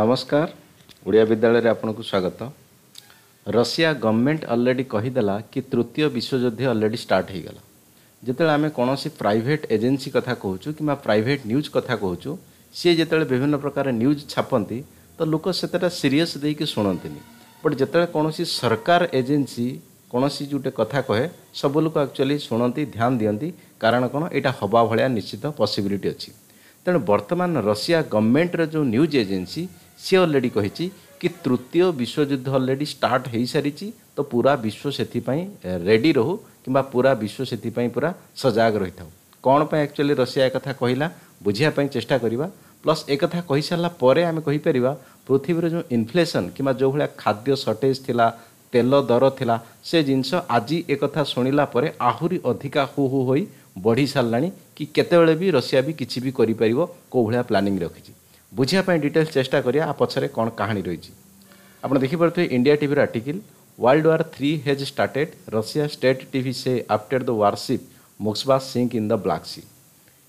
ନମସ୍କାର ଓଡ଼ିଆ ବିଦ୍ୟାଳୟରେ ଆପଣଙ୍କୁ ସ୍ୱାଗତ ରଷିଆ ଗଭର୍ଣ୍ଣମେଣ୍ଟ ଅଲରେଡ଼ି କହିଦେଲା କି ତୃତୀୟ ବିଶ୍ୱଯୁଦ୍ଧ ଅଲରେଡ଼ି ଷ୍ଟାର୍ଟ ହୋଇଗଲା ଯେତେବେଳେ ଆମେ କୌଣସି ପ୍ରାଇଭେଟ୍ ଏଜେନ୍ସି କଥା କହୁଛୁ କିମ୍ବା ପ୍ରାଇଭେଟ୍ ନ୍ୟୁଜ୍ କଥା କହୁଛୁ ସିଏ ଯେତେବେଳେ ବିଭିନ୍ନ ପ୍ରକାର ନ୍ୟୁଜ୍ ଛାପନ୍ତି ତ ଲୋକ ସେତେଟା ସିରିୟସ୍ ଦେଇକି ଶୁଣନ୍ତିନି ବଟ୍ ଯେତେବେଳେ କୌଣସି ସରକାର ଏଜେନ୍ସି କୌଣସି ଯେଉଁଟେ କଥା କହେ ସବୁ ଲୋକ ଆକ୍ଚୁଆଲି ଶୁଣନ୍ତି ଧ୍ୟାନ ଦିଅନ୍ତି କାରଣ କ'ଣ ଏଇଟା ହେବା ଭଳିଆ ନିଶ୍ଚିତ ପସିବିଲିଟି ଅଛି ତେଣୁ ବର୍ତ୍ତମାନ ରଷିଆ ଗଭର୍ଣ୍ଣମେଣ୍ଟର ଯେଉଁ ନ୍ୟୁଜ୍ ଏଜେନ୍ସି ସିଏ ଅଲରେଡ଼ି କହିଛି କି ତୃତୀୟ ବିଶ୍ୱଯୁଦ୍ଧ ଅଲରେଡ଼ି ଷ୍ଟାର୍ଟ ହୋଇସାରିଛି ତ ପୁରା ବିଶ୍ୱ ସେଥିପାଇଁ ରେଡ଼ି ରହୁ କିମ୍ବା ପୁରା ବିଶ୍ୱ ସେଥିପାଇଁ ପୁରା ସଜାଗ ରହିଥାଉ କ'ଣ ପାଇଁ ଆକ୍ଚୁଆଲି ରଷିଆ ଏକଥା କହିଲା ବୁଝିବା ପାଇଁ ଚେଷ୍ଟା କରିବା ପ୍ଲସ୍ ଏକଥା କହିସାରିଲା ପରେ ଆମେ କହିପାରିବା ପୃଥିବୀର ଯେଉଁ ଇନଫ୍ଲେସନ୍ କିମ୍ବା ଯେଉଁଭଳିଆ ଖାଦ୍ୟ ସର୍ଟେଜ୍ ଥିଲା ତେଲ ଦର ଥିଲା ସେ ଜିନିଷ ଆଜି ଏକଥା ଶୁଣିଲା ପରେ ଆହୁରି ଅଧିକା ହୁ ହୁ ହୋଇ ବଢ଼ି ସାରିଲାଣି କି କେତେବେଳେ ବି ରଷିଆ ବି କିଛି ବି କରିପାରିବ କେଉଁ ଭଳିଆ ପ୍ଲାନିଂ ରଖିଛି ବୁଝିବା ପାଇଁ ଡିଟେଲ୍ସ ଚେଷ୍ଟା କରିବା ଆ ପଛରେ କ'ଣ କାହାଣୀ ରହିଛି ଆପଣ ଦେଖିପାରୁଥିବେ ଇଣ୍ଡିଆ ଟିଭିର article world war three has started Russia state TV says after the warship Moskva sink in the Black Sea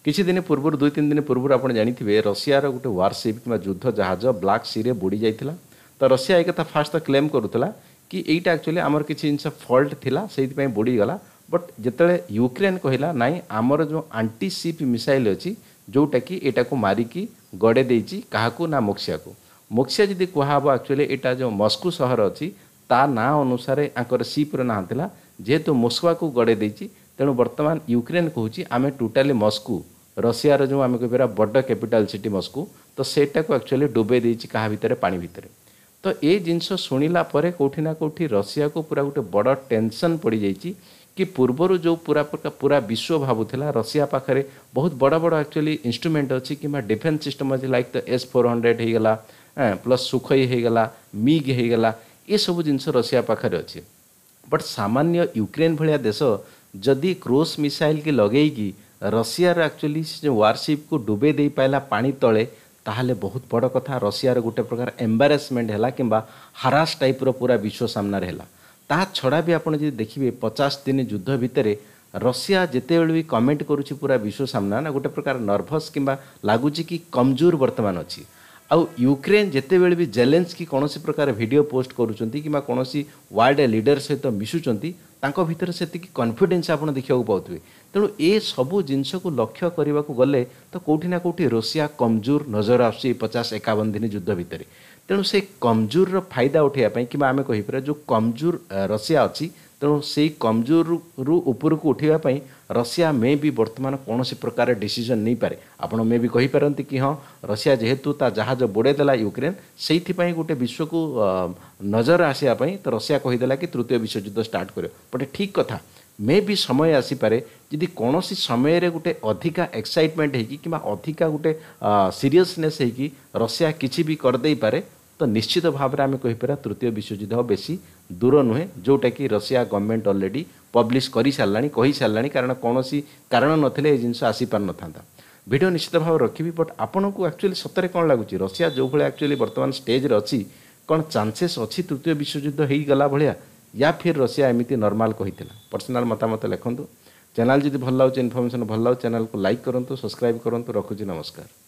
କିଛି ଦିନ ପୂର୍ବରୁ ଦୁଇ ତିନି ଦିନ ପୂର୍ବରୁ ଆପଣ ଜାଣିଥିବେ ରଷିଆର ଗୋଟେ ୱାର୍ସିପ୍ କିମ୍ବା ଯୁଦ୍ଧ ଜାହାଜ ବ୍ଲାକ୍ ସିରେ ବୁଡ଼ି ଯାଇଥିଲା ତ ରଷିଆ ଏକଥା ଫାର୍ଷ୍ଟ ତ କ୍ଲେମ୍ କରୁଥିଲା କି ଏଇଟା ଆକ୍ଚୁଆଲି ଆମର କିଛି ଜିନିଷ ଫଲ୍ଟ ଥିଲା ସେଇଥିପାଇଁ ବୁଡ଼ିଗଲା ବଟ୍ ଯେତେବେଳେ ୟୁକ୍ରେନ୍ କହିଲା ନାଇଁ ଆମର ଯେଉଁ ଆଣ୍ଟି ସିପ୍ ମିସାଇଲ୍ ଅଛି ଯେଉଁଟାକି ଏଇଟାକୁ ମାରିକି ଗଡ଼େଇ ଦେଇଛି କାହାକୁ ନା ମୋକ୍ସିଆକୁ ମୋକ୍ସିଆ ଯଦି କୁହାହେବ ଆକ୍ଚୁଆଲି ଏଇଟା ଯେଉଁ ମସ୍କୋ ସହର ଅଛି ତା ନାଁ ଅନୁସାରେ ଆଙ୍କର ସିପ୍ର ନାଁ ଥିଲା ଯେହେତୁ ମୋସ୍କୋଆକୁ ଗଡ଼େଇ ଦେଇଛି ତେଣୁ ବର୍ତ୍ତମାନ ୟୁକ୍ରେନ୍ କହୁଛି ଆମେ ଟୋଟାଲି ମସ୍କୋ ରଷିଆର ଯେଉଁ ଆମେ କହିପାରିବା ବଡ଼ କ୍ୟାପିଟାଲ୍ ସିଟି ମସ୍କୋ ତ ସେଇଟାକୁ ଆକ୍ଚୁଆଲି ଡୁବେଇ ଦେଇଛି କାହା ଭିତରେ ପାଣି ଭିତରେ ତ ଏ ଜିନିଷ ଶୁଣିଲା ପରେ କେଉଁଠି ନା କେଉଁଠି ରଷିଆକୁ ପୁରା ଗୋଟେ ବଡ଼ ଟେନସନ୍ ପଡ଼ିଯାଇଛି कि पूर्वर जो पूरा प्रकार पूरा विश्व भावुला रशिया पाखे बहुत बड़ बड़ एक्चुअली इन्स्ट्रुमेंट अच्छी कि डिफेन्स सिस्टम अच्छे लाइक तो एस फोर हंड्रेड होगा प्लस सुखई होगा मिग होगा ये सब जिन रशिया पाखे अच्छे बट सामान्य युक्रेन भाया देश जदि क्रोस मिसाइल की लगे कि रशिया एक्चुअली जो वारशिप को डुबे दे पाला पा तले ताहले बहुत बड़ कथा रशिया गोटे प्रकार एम्बारेसमेंट है कि हरास टाइप रो पूरा विश्व सामना रहला ତାହା ଛଡ଼ା ବି ଆପଣ ଯଦି ଦେଖିବେ ପଚାଶ ଦିନ ଯୁଦ୍ଧ ଭିତରେ ରଷିଆ ଯେତେବେଳେ ବି କମେଣ୍ଟ କରୁଛି ପୁରା ବିଶ୍ୱ ସାମ୍ନା ନା ଗୋଟେ ପ୍ରକାର ନର୍ଭସ୍ କିମ୍ବା ଲାଗୁଛି କି କମଜୋର ବର୍ତ୍ତମାନ ଅଛି ଆଉ ୟୁକ୍ରେନ୍ ଯେତେବେଳେ ବି ଜେଲେନ୍ସକି କୌଣସି ପ୍ରକାର ଭିଡ଼ିଓ ପୋଷ୍ଟ କରୁଛନ୍ତି କିମ୍ବା କୌଣସି ୱାର୍ଲଡ ଲିଡର ସହିତ ମିଶୁଛନ୍ତି ତାଙ୍କ ଭିତରେ ସେତିକି କନଫିଡେନ୍ସ ଆପଣ ଦେଖିବାକୁ ପାଉଥିବେ ତେଣୁ ଏ ସବୁ ଜିନିଷକୁ ଲକ୍ଷ୍ୟ କରିବାକୁ ଗଲେ ତ କେଉଁଠି ନା କେଉଁଠି ରୁଷିଆ କମଜୋର ନଜର ଆସୁଛି ପଚାଶ ଏକାବନ ଦିନ ଯୁଦ୍ଧ ଭିତରେ ତେଣୁ ସେ କମଜୋରର ଫାଇଦା ଉଠାଇବା ପାଇଁ କିମ୍ବା ଆମେ କହିପାରିବା ଯେଉଁ କମଜୋର ରଷିଆ ଅଛି ତେଣୁ ସେଇ କମଜୋରରୁ ଉପରକୁ ଉଠିବା ପାଇଁ ରଷିଆ ମେ ବି ବର୍ତ୍ତମାନ କୌଣସି ପ୍ରକାର ଡିସିଜନ୍ ନେଇପାରେ ଆପଣ ମେ ବି କହିପାରନ୍ତି କି ହଁ ରଷିଆ ଯେହେତୁ ତା ଜାହାଜ ବୋଡ଼େଇ ଦେଲା ୟୁକ୍ରେନ୍ ସେଇଥିପାଇଁ ଗୋଟେ ବିଶ୍ୱକୁ ନଜର ଆସିବା ପାଇଁ ତ ରଷିଆ କହିଦେଲା କି ତୃତୀୟ ବିଶ୍ୱଯୁଦ୍ଧ ଷ୍ଟାର୍ଟ କରିବ ଗୋଟେ ଠିକ୍ କଥା ମେ ବି ସମୟ ଆସିପାରେ ଯଦି କୌଣସି ସମୟରେ ଗୋଟେ ଅଧିକା ଏକ୍ସାଇଟମେଣ୍ଟ ହେଇକି କିମ୍ବା ଅଧିକା ଗୋଟେ ସିରିୟସନେସ୍ ହେଇକି ରଷିଆ କିଛି ବି କରିଦେଇପାରେ ତ ନିଶ୍ଚିତ ଭାବରେ ଆମେ କହିପାରିବା ତୃତୀୟ ବିଶ୍ୱଯୁଦ୍ଧ ବେଶୀ ଦୂର ନୁହେଁ ଯେଉଁଟାକି ରଷିଆ ଗଭର୍ଣ୍ଣମେଣ୍ଟ ଅଲରେଡ଼ି ପବ୍ଲିଶ କରିସାରିଲାଣି କହିସାରିଲାଣି କାରଣ କୌଣସି କାରଣ ନଥିଲେ ଏ ଜିନିଷ ଆସିପାରିନଥାନ୍ତା ଭିଡ଼ିଓ ନିଶ୍ଚିତ ଭାବରେ ରଖିବି ବଟ୍ ଆପଣଙ୍କୁ ଆକ୍ଚୁଆଲି ସତରେ କ'ଣ ଲାଗୁଛି ରଷିଆ ଯେଉଁଭଳିଆ ଆକ୍ଚୁଆଲି ବର୍ତ୍ତମାନ ଷ୍ଟେଜ୍ରେ ଅଛି କ'ଣ ଚାନ୍ସେସ୍ ଅଛି ତୃତୀୟ ବିଶ୍ୱଯୁଦ୍ଧ ହେଇଗଲା ଭଳିଆ या ଫିର୍ ରଷିଆ ଏମିତି ନର୍ମାଲ୍ କହିଥିଲା ପର୍ସନାଲ୍ ମତାମତ ଲେଖନ୍ତୁ ଚ୍ୟାନେଲ୍ ଯଦି ଭଲ ଲାଗୁଛି ଇନଫର୍ମେସନ୍ ଭଲ ଲାଗୁଛି ଚ୍ୟାନେଲ୍କୁ ଲାଇକ୍ କରନ୍ତୁ ସବସ୍କ୍ରାଇବ୍ କରନ୍ତୁ ରଖୁଛି ନମସ୍କାର